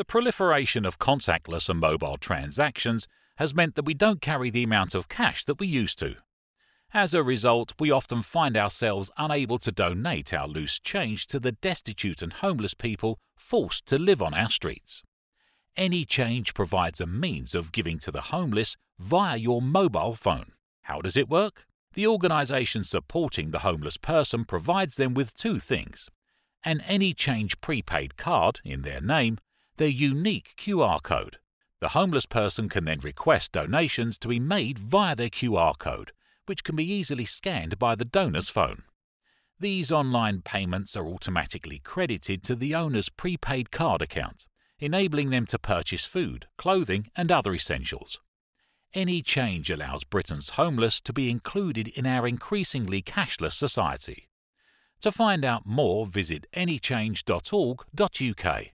The proliferation of contactless and mobile transactions has meant that we don't carry the amount of cash that we used to. As a result, we often find ourselves unable to donate our loose change to the destitute and homeless people forced to live on our streets. Any change provides a means of giving to the homeless via your mobile phone. How does it work? The organisation supporting the homeless person provides them with two things an Any Change prepaid card in their name their unique QR code. The homeless person can then request donations to be made via their QR code, which can be easily scanned by the donor's phone. These online payments are automatically credited to the owner's prepaid card account, enabling them to purchase food, clothing, and other essentials. Any change allows Britain's homeless to be included in our increasingly cashless society. To find out more, visit anychange.org.uk.